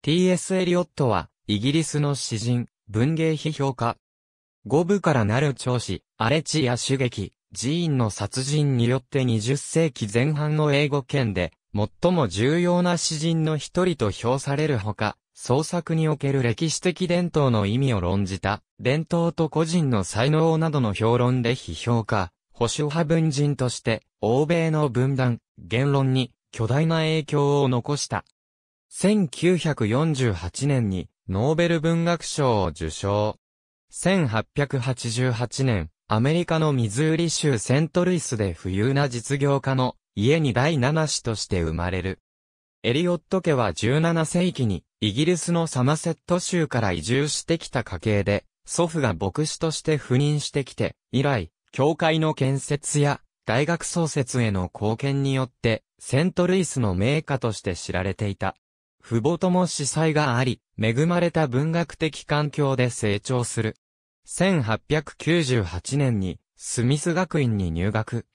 T.S. エリオットは、イギリスの詩人、文芸批評家。五部からなる長子、荒れ地や主劇、寺院の殺人によって20世紀前半の英語圏で、最も重要な詩人の一人と評されるほか、創作における歴史的伝統の意味を論じた、伝統と個人の才能などの評論で批評家、保守派文人として、欧米の分断、言論に巨大な影響を残した。1948年にノーベル文学賞を受賞。1888年、アメリカのミズーリ州セントルイスで富裕な実業家の家に第七子として生まれる。エリオット家は17世紀にイギリスのサマセット州から移住してきた家系で、祖父が牧師として赴任してきて、以来、教会の建設や大学創設への貢献によって、セントルイスの名家として知られていた。父母とも司祭があり、恵まれた文学的環境で成長する。1898年に、スミス学院に入学。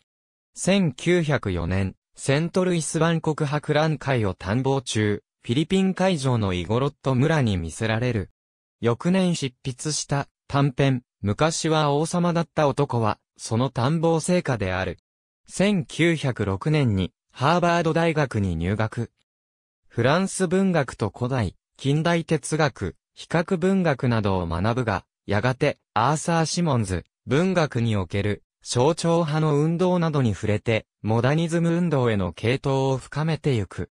1904年、セントルイス湾国博覧会を探訪中、フィリピン会場のイゴロット村に見せられる。翌年執筆した短編、昔は王様だった男は、その探訪成果である。1906年に、ハーバード大学に入学。フランス文学と古代、近代哲学、比較文学などを学ぶが、やがて、アーサー・シモンズ、文学における、象徴派の運動などに触れて、モダニズム運動への系統を深めてゆく。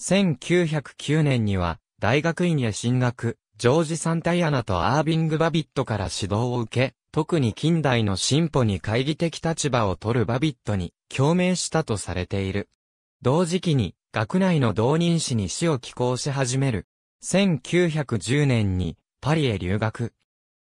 1909年には、大学院へ進学、ジョージ・サンタイアナとアービング・バビットから指導を受け、特に近代の進歩に懐疑的立場を取るバビットに共鳴したとされている。同時期に学内の同人誌に詩を寄稿し始める。1910年にパリへ留学。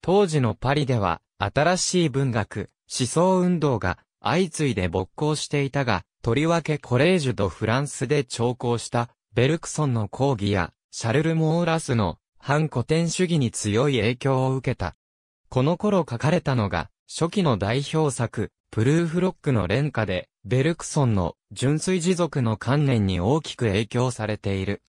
当時のパリでは新しい文学、思想運動が相次いで勃興していたが、とりわけコレージュとフランスで調校したベルクソンの講義やシャルル・モーラスの反古典主義に強い影響を受けた。この頃書かれたのが初期の代表作、プルーフロックの連歌で、ベルクソンの純粋持続の観念に大きく影響されている。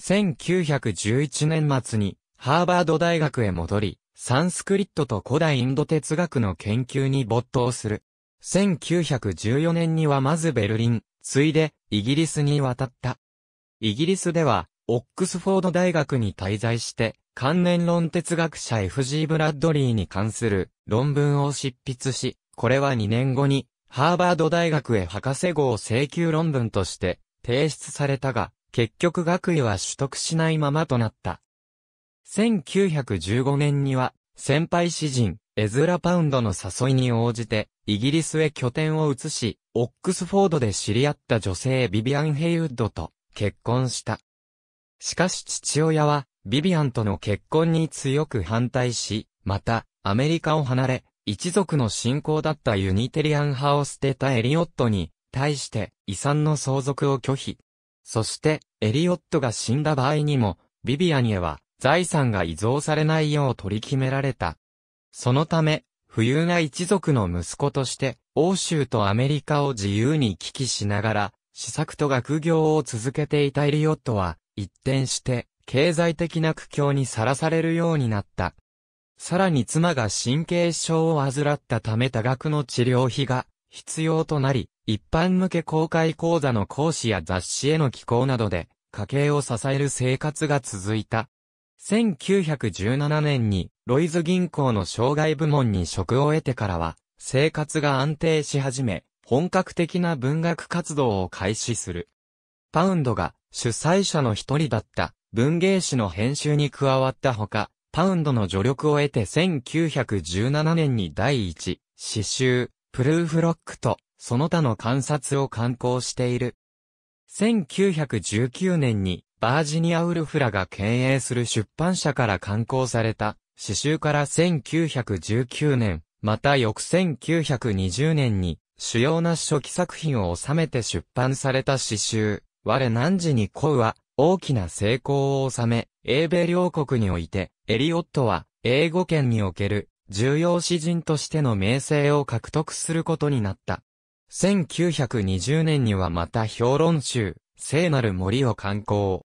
1911年末に、ハーバード大学へ戻り、サンスクリットと古代インド哲学の研究に没頭する。1914年にはまずベルリン、ついで、イギリスに渡った。イギリスでは、オックスフォード大学に滞在して、関連論哲学者 F.G. ブラッドリーに関する論文を執筆し、これは2年後にハーバード大学へ博士号請求論文として提出されたが、結局学位は取得しないままとなった。1915年には、先輩詩人、エズラ・パウンドの誘いに応じて、イギリスへ拠点を移し、オックスフォードで知り合った女性ビビアン・ヘイウッドと結婚した。しかし父親は、ビビアンとの結婚に強く反対し、また、アメリカを離れ、一族の信仰だったユニテリアン派を捨てたエリオットに、対して遺産の相続を拒否。そして、エリオットが死んだ場合にも、ビビアンへは財産が遺贈されないよう取り決められた。そのため、富裕な一族の息子として、欧州とアメリカを自由に行き来しながら、試作と学業を続けていたエリオットは、一転して、経済的な苦境にさらされるようになった。さらに妻が神経症を患ったため多額の治療費が必要となり、一般向け公開講座の講師や雑誌への寄稿などで、家計を支える生活が続いた。1917年に、ロイズ銀行の障害部門に職を得てからは、生活が安定し始め、本格的な文学活動を開始する。パウンドが主催者の一人だった文芸誌の編集に加わったほか、パウンドの助力を得て1917年に第一、詩集、プルーフロックと、その他の観察を刊行している。1919年に、バージニア・ウルフラが経営する出版社から刊行された、詩集から1919年、また翌1920年に、主要な初期作品を収めて出版された詩集、我何時に恋は、大きな成功を収め、英米両国において、エリオットは、英語圏における、重要詩人としての名声を獲得することになった。1920年にはまた評論集、聖なる森を刊行。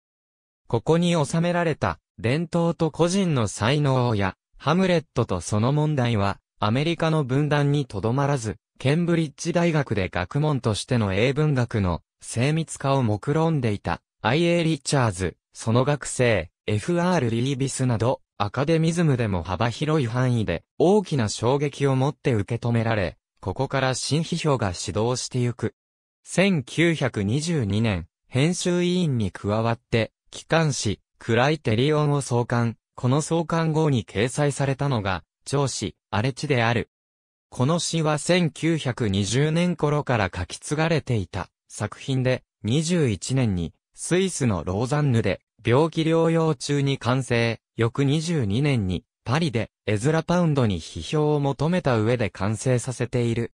ここに収められた、伝統と個人の才能や、ハムレットとその問題は、アメリカの分断にとどまらず、ケンブリッジ大学で学問としての英文学の精密化を目論んでいた I.A. リチャーズ、その学生、F.R. リービスなど、アカデミズムでも幅広い範囲で、大きな衝撃を持って受け止められ、ここから新批評が始動してゆく。1922年、編集委員に加わって、機関誌、クライテリオンを創刊。この創刊号に掲載されたのが、上司、荒地である。この詩は1920年頃から書き継がれていた作品で、21年にスイスのローザンヌで病気療養中に完成、翌22年にパリでエズラパウンドに批評を求めた上で完成させている。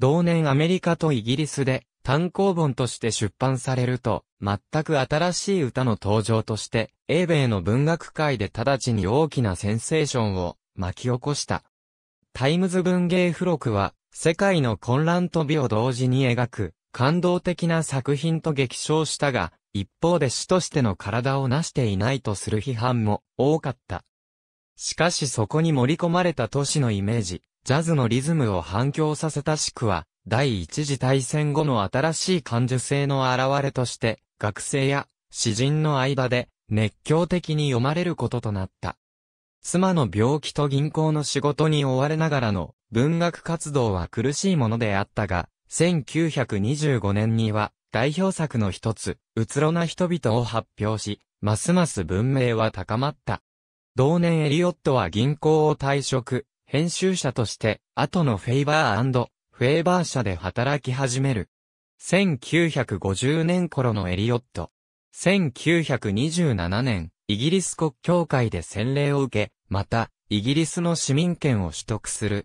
同年アメリカとイギリスで単行本として出版されると、全く新しい歌の登場として、英米の文学界で直ちに大きなセンセーションを巻き起こした。タイムズ文芸付録は、世界の混乱と美を同時に描く、感動的な作品と激賞したが、一方で主としての体を成していないとする批判も多かった。しかしそこに盛り込まれた都市のイメージ、ジャズのリズムを反響させたしくは、第一次大戦後の新しい感受性の現れとして、学生や詩人の間で熱狂的に読まれることとなった。妻の病気と銀行の仕事に追われながらの文学活動は苦しいものであったが、1925年には代表作の一つ、うつろな人々を発表し、ますます文明は高まった。同年エリオットは銀行を退職、編集者として、後のフェイバーフェイバー社で働き始める。1950年頃のエリオット。1927年、イギリス国教会で洗礼を受け、また、イギリスの市民権を取得する。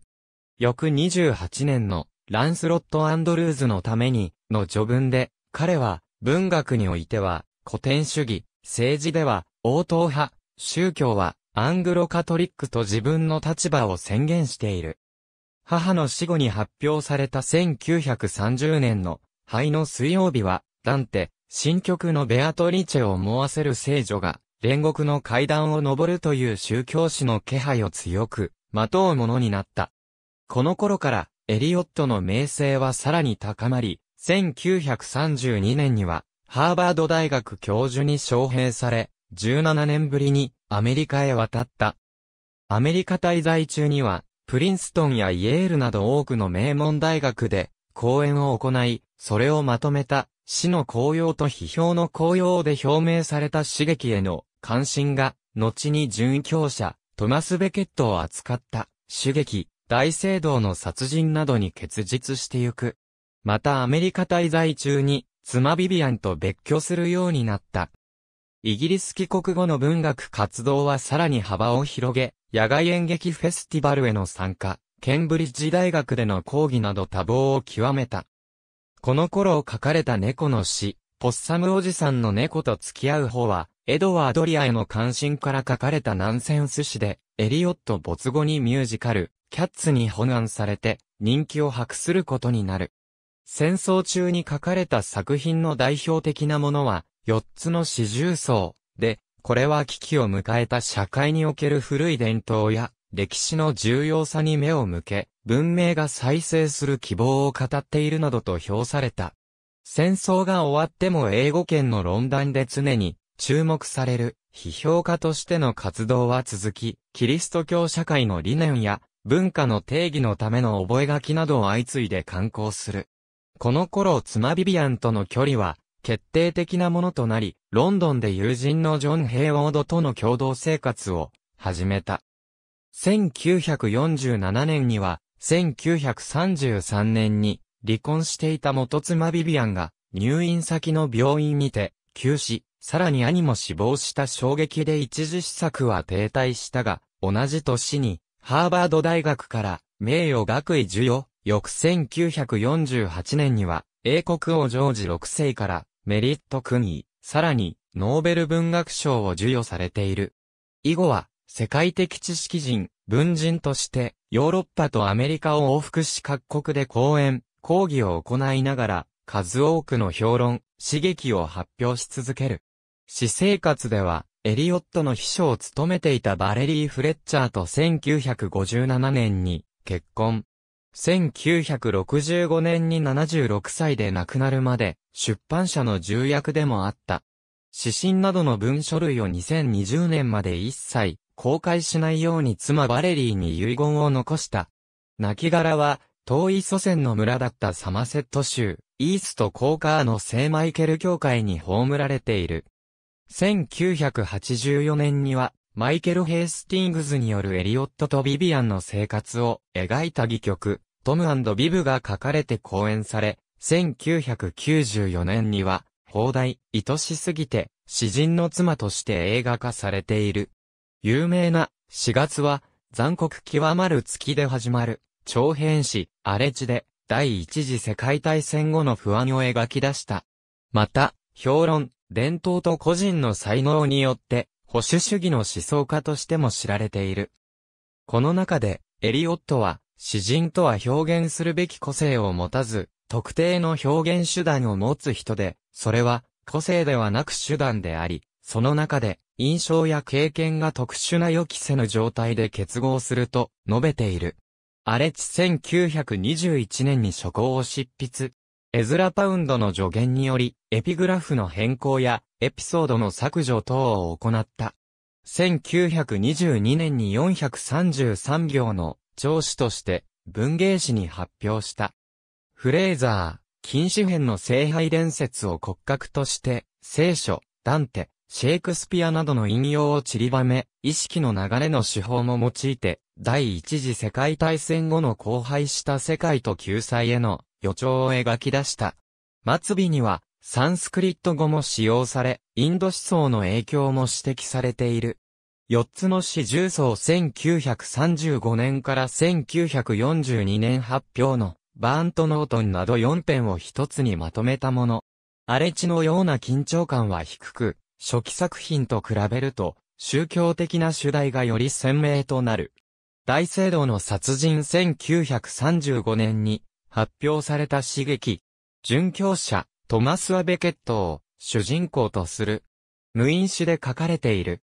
翌28年の、ランスロット・アンドルーズのために、の序文で、彼は、文学においては、古典主義、政治では、応答派、宗教は、アングロカトリックと自分の立場を宣言している。母の死後に発表された1930年の、灰の水曜日は、ダンテ、新曲のベアトリーチェを思わせる聖女が、煉獄の階段を登るという宗教史の気配を強く、まとうものになった。この頃から、エリオットの名声はさらに高まり、1932年には、ハーバード大学教授に招聘され、17年ぶりにアメリカへ渡った。アメリカ滞在中には、プリンストンやイエールなど多くの名門大学で講演を行い、それをまとめた、死の紅葉と批評の紅葉で表明された刺激への関心が、後に殉教者、トマス・ベケットを扱った、刺激、大聖堂の殺人などに結実してゆく。またアメリカ滞在中に、妻ビビアンと別居するようになった。イギリス帰国後の文学活動はさらに幅を広げ、野外演劇フェスティバルへの参加、ケンブリッジ大学での講義など多忙を極めた。この頃書かれた猫の詩、ポッサムおじさんの猫と付き合う方は、エドワードリアへの関心から書かれたナンセンス詩で、エリオット没後にミュージカル、キャッツに翻案されて、人気を博することになる。戦争中に書かれた作品の代表的なものは、四つの四重奏で、これは危機を迎えた社会における古い伝統や歴史の重要さに目を向け、文明が再生する希望を語っているなどと評された。戦争が終わっても英語圏の論壇で常に注目される批評家としての活動は続き、キリスト教社会の理念や文化の定義のための覚書などを相次いで刊行する。この頃妻ビビアンとの距離は、決定的なものとなり、ロンドンで友人のジョン・ヘイウォードとの共同生活を始めた。1947年には、1933年に離婚していた元妻ビビアンが入院先の病院にて急死、さらに兄も死亡した衝撃で一時施策は停滞したが、同じ年にハーバード大学から名誉学位授与翌1948年には、英国王ジョージ6世からメリット君位、さらにノーベル文学賞を授与されている。以後は、世界的知識人、文人として、ヨーロッパとアメリカを往復し各国で講演、講義を行いながら、数多くの評論、刺激を発表し続ける。私生活では、エリオットの秘書を務めていたバレリー・フレッチャーと1957年に結婚。1965年に76歳で亡くなるまで、出版社の重役でもあった。指針などの文書類を2020年まで一切公開しないように妻バレリーに遺言を残した。亡骸は、遠い祖先の村だったサマセット州、イースト・コーカーの聖マイケル教会に葬られている。1984年には、マイケル・ヘイスティングズによるエリオットとビビアンの生活を描いた戯曲、トムビブが書かれて公演され、1994年には、放題、愛しすぎて、詩人の妻として映画化されている。有名な、4月は、残酷極まる月で始まる、長編詩、荒れ地で、第一次世界大戦後の不安を描き出した。また、評論、伝統と個人の才能によって、保守主義の思想家としても知られている。この中で、エリオットは、詩人とは表現するべき個性を持たず、特定の表現手段を持つ人で、それは、個性ではなく手段であり、その中で、印象や経験が特殊な予期せぬ状態で結合すると、述べている。アレチ1921年に書稿を執筆。エズラパウンドの助言により、エピグラフの変更や、エピソードの削除等を行った。1922年に433行の聴子として文芸誌に発表した。フレーザー、禁止編の聖杯伝説を骨格として、聖書、ダンテ、シェイクスピアなどの引用を散りばめ、意識の流れの手法も用いて、第一次世界大戦後の荒廃した世界と救済への予兆を描き出した。末尾には、サンスクリット語も使用され、インド思想の影響も指摘されている。四つの詩重層1935年から1942年発表のバーントノートンなど四編を一つにまとめたもの。荒れ地のような緊張感は低く、初期作品と比べると宗教的な主題がより鮮明となる。大聖堂の殺人1935年に発表された刺激。殉教者、トマス・ア・ベケットを主人公とする。無因詩で書かれている。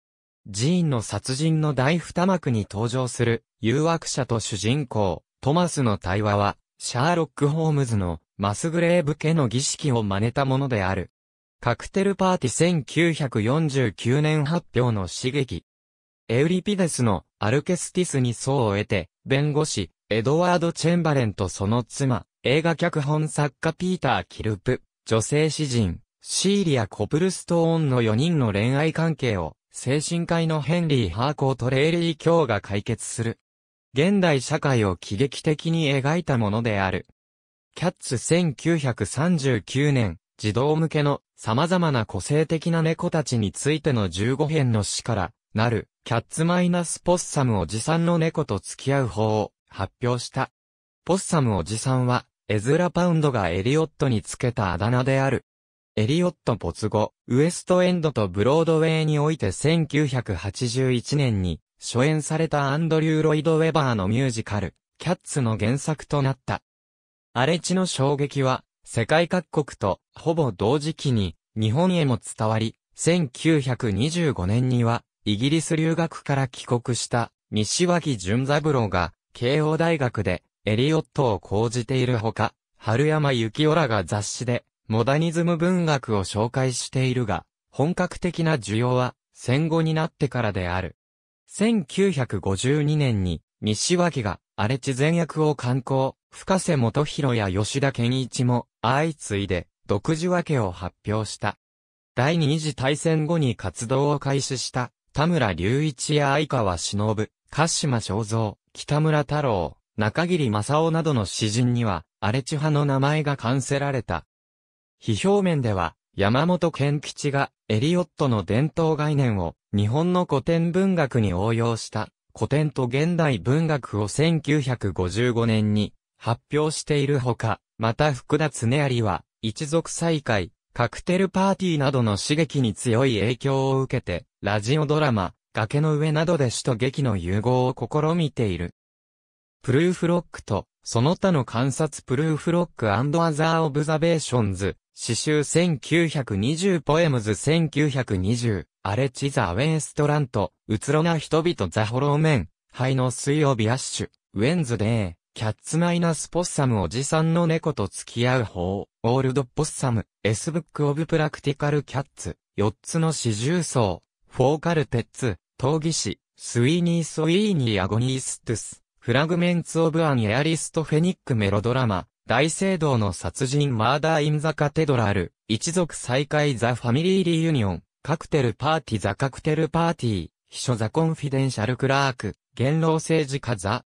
寺院の殺人の大二幕に登場する誘惑者と主人公、トマスの対話は、シャーロック・ホームズのマスグレーブ家の儀式を真似たものである。カクテルパーティ1949年発表の刺激。エウリピデスのアルケスティスに層を得て、弁護士、エドワード・チェンバレンとその妻、映画脚本作家ピーター・キルプ、女性詩人、シーリア・コプルストーンの4人の恋愛関係を、精神科医のヘンリー・ハーコーとレイリー・教が解決する。現代社会を喜劇的に描いたものである。キャッツ1939年、児童向けの様々な個性的な猫たちについての15編の詩からなるキャッツマイナスポッサムおじさんの猫と付き合う方を発表した。ポッサムおじさんはエズラ・パウンドがエリオットにつけたあだ名である。エリオット没後、ウエストエンドとブロードウェイにおいて1981年に初演されたアンドリュー・ロイド・ウェバーのミュージカル、キャッツの原作となった。荒れ地の衝撃は、世界各国とほぼ同時期に日本へも伝わり、1925年にはイギリス留学から帰国した西脇淳三郎が慶応大学でエリオットを講じているほか、春山幸男らが雑誌で、モダニズム文学を紹介しているが、本格的な需要は、戦後になってからである。1952年に、西脇が、荒地前役を刊行、深瀬元弘や吉田健一も、相次いで、独自分けを発表した。第二次大戦後に活動を開始した、田村隆一や相川忍、鹿島正蔵、北村太郎、中桐正夫などの詩人には、荒地派の名前が冠せられた。批評面では、山本健吉がエリオットの伝統概念を日本の古典文学に応用した古典と現代文学を1955年に発表しているほか、また福田恒有は一族再会、カクテルパーティーなどの刺激に強い影響を受けて、ラジオドラマ、崖の上などで詩と劇の融合を試みている。プルーフロックと、その他の観察プルーフロックアザーオブザベーションズ、詩集1920ポエムズ1920、アレチザ・ウェンストラント、うつろな人々ザ・ホローメン、灰の水曜日アッシュ、ウェンズデー、キャッツマイナスポッサムおじさんの猫と付き合う方、オールドポッサム、エスブックオブプラクティカルキャッツ、4つの四重奏、フォーカルペッツ、闘技師、スイーニー・ソイーニー・アゴニーストゥス。フラグメンツ・オブ・アン・エアリスト・フェニック・メロドラマ、大聖堂の殺人・マーダー・イン・ザ・カテドラル、一族再会・ザ・ファミリー・リユニオン、カクテル・パーティ・ザ・カクテル・パーティー、秘書・ザ・コンフィデンシャル・クラーク、元老政治家・ザ・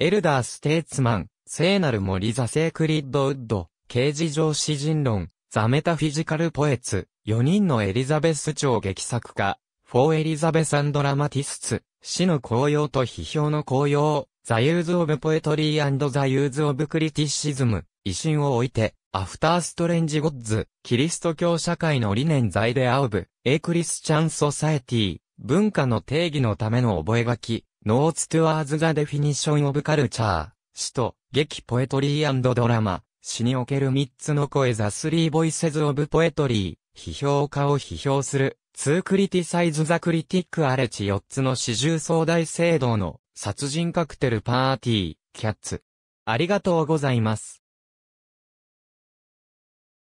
エルダー・ステーツマン、聖なる森・ザ・セークリッド・ウッド、刑事上詩人論、ザ・メタフィジカル・ポエツ、4人のエリザベス朝劇作家、フォー・エリザベス・アン・ドラマティスツ、死の紅葉と批評の紅葉、ザユーズ・オブ・ポエトリー・ h e u ザユーズ・オブ・クリティシズム、維新を置いて、アフター・ストレンジ・ゴッズ、キリスト教社会の理念在でアオブ、エクリスチャン・ソサエティ、文化の定義のための覚書、ノーツ・トゥアーズ・ n デフィニション・オブ・カルチャー、死と、劇ポエトリー・ド・ラマ、死における三つの声ザ・スリー・ボイセズ・オブ・ポエトリー、批評家を批評する、ツークリティサイズ・ザ・クリティック・アレチ4つの四重壮大聖堂の殺人カクテルパーティー、キャッツ。ありがとうございます。